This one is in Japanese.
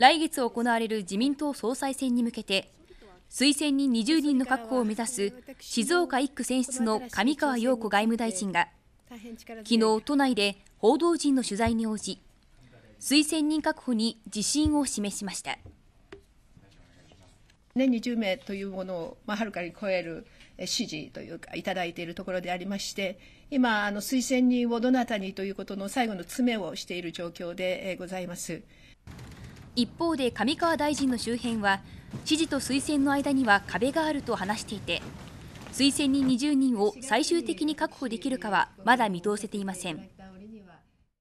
来月行われる自民党総裁選に向けて推薦人20人の確保を目指す静岡1区選出の上川陽子外務大臣が昨日都内で報道陣の取材に応じ推薦人確保に自信を示しました年20名というものを、まあ、はるかに超える支持というかいただいているところでありまして今あの推薦人をどなたにということの最後の詰めをしている状況でございます。一方で上川大臣の周辺は知事と推薦の間には壁があると話していて推薦人20人を最終的に確保できるかはまだ見通せていません